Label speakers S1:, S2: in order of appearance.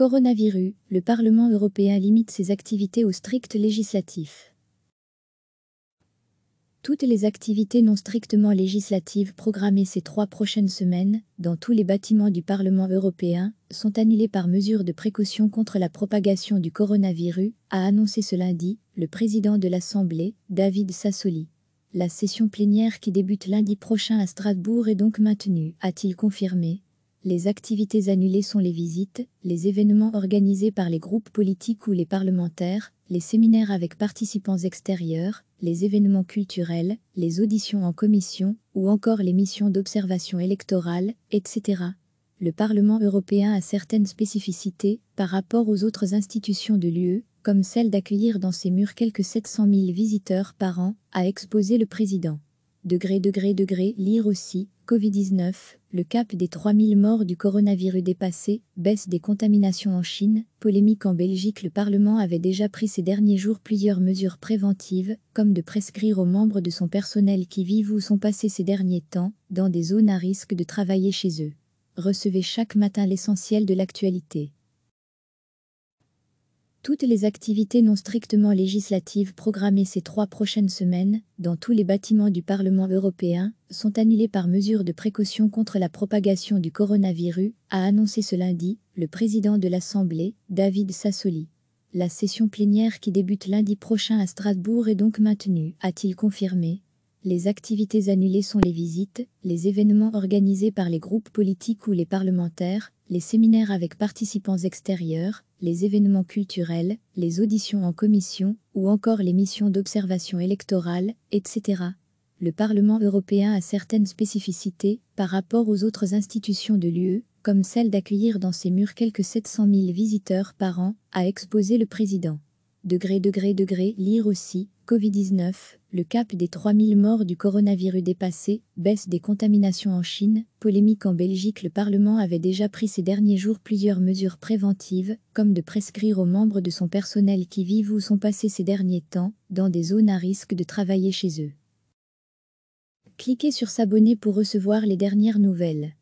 S1: Coronavirus, le Parlement européen limite ses activités au strict législatif. Toutes les activités non strictement législatives programmées ces trois prochaines semaines, dans tous les bâtiments du Parlement européen, sont annulées par mesure de précaution contre la propagation du coronavirus, a annoncé ce lundi le président de l'Assemblée, David Sassoli. La session plénière qui débute lundi prochain à Strasbourg est donc maintenue, a-t-il confirmé, les activités annulées sont les visites, les événements organisés par les groupes politiques ou les parlementaires, les séminaires avec participants extérieurs, les événements culturels, les auditions en commission ou encore les missions d'observation électorale, etc. Le Parlement européen a certaines spécificités par rapport aux autres institutions de l'UE, comme celle d'accueillir dans ses murs quelques 700 000 visiteurs par an, a exposé le président. Degré, degré, degré, lire aussi, Covid-19, le cap des 3000 morts du coronavirus dépassé, baisse des contaminations en Chine, polémique en Belgique, le Parlement avait déjà pris ces derniers jours plusieurs mesures préventives, comme de prescrire aux membres de son personnel qui vivent ou sont passés ces derniers temps dans des zones à risque de travailler chez eux. Recevez chaque matin l'essentiel de l'actualité. Toutes les activités non strictement législatives programmées ces trois prochaines semaines, dans tous les bâtiments du Parlement européen, sont annulées par mesure de précaution contre la propagation du coronavirus, a annoncé ce lundi le président de l'Assemblée, David Sassoli. La session plénière qui débute lundi prochain à Strasbourg est donc maintenue, a-t-il confirmé. Les activités annulées sont les visites, les événements organisés par les groupes politiques ou les parlementaires, les séminaires avec participants extérieurs, les événements culturels, les auditions en commission ou encore les missions d'observation électorale, etc. Le Parlement européen a certaines spécificités par rapport aux autres institutions de l'UE, comme celle d'accueillir dans ses murs quelques 700 000 visiteurs par an, a exposé le président. Degré, degré, degré, lire aussi, Covid-19, le cap des 3000 morts du coronavirus dépassé, baisse des contaminations en Chine, polémique en Belgique, le Parlement avait déjà pris ces derniers jours plusieurs mesures préventives, comme de prescrire aux membres de son personnel qui vivent ou sont passés ces derniers temps, dans des zones à risque de travailler chez eux. Cliquez sur s'abonner pour recevoir les dernières nouvelles.